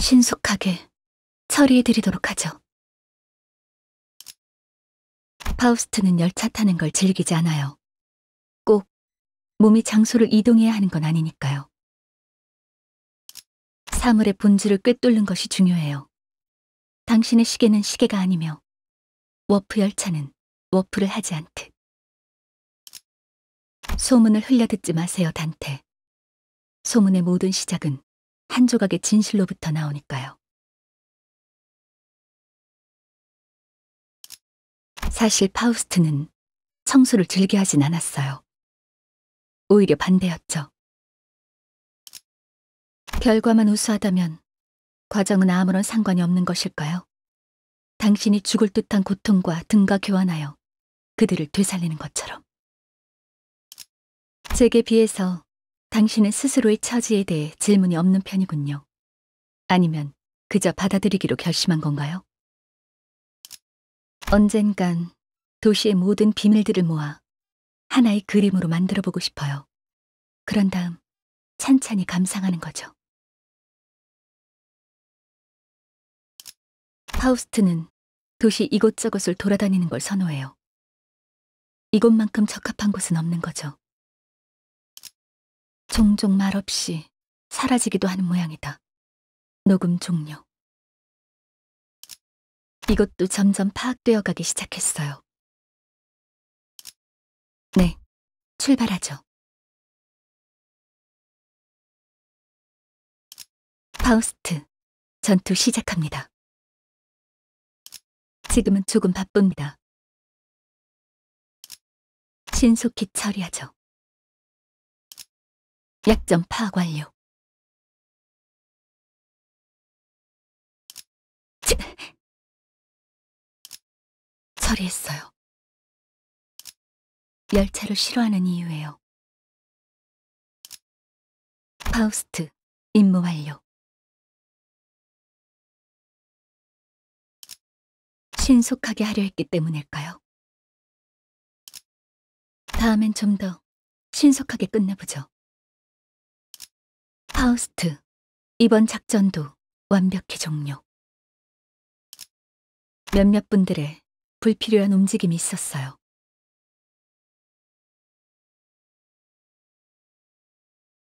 신속하게 처리해드리도록 하죠. 파우스트는 열차 타는 걸 즐기지 않아요. 꼭 몸이 장소를 이동해야 하는 건 아니니까요. 사물의 본질을 꿰뚫는 것이 중요해요. 당신의 시계는 시계가 아니며 워프 열차는 워프를 하지 않듯. 소문을 흘려듣지 마세요, 단테. 소문의 모든 시작은 한 조각의 진실로부터 나오니까요. 사실 파우스트는 청소를 즐겨 하진 않았어요. 오히려 반대였죠. 결과만 우수하다면 과정은 아무런 상관이 없는 것일까요? 당신이 죽을 듯한 고통과 등과 교환하여 그들을 되살리는 것처럼. 제게 비해서 당신은 스스로의 처지에 대해 질문이 없는 편이군요. 아니면 그저 받아들이기로 결심한 건가요? 언젠간 도시의 모든 비밀들을 모아 하나의 그림으로 만들어 보고 싶어요. 그런 다음 찬찬히 감상하는 거죠. 파우스트는 도시 이곳저곳을 돌아다니는 걸 선호해요. 이곳만큼 적합한 곳은 없는 거죠. 종종 말없이 사라지기도 하는 모양이다. 녹음 종료. 이것도 점점 파악되어 가기 시작했어요. 네, 출발하죠. 파우스트, 전투 시작합니다. 지금은 조금 바쁩니다. 신속히 처리하죠. 약점 파악 완료. 처리했어요. 열차를 싫어하는 이유예요. 파우스트, 임무 완료. 신속하게 하려 했기 때문일까요? 다음엔 좀 더 신속하게 끝내보죠. 파우스트. 이번 작전도 완벽히 종료. 몇몇 분들의 불필요한 움직임이 있었어요.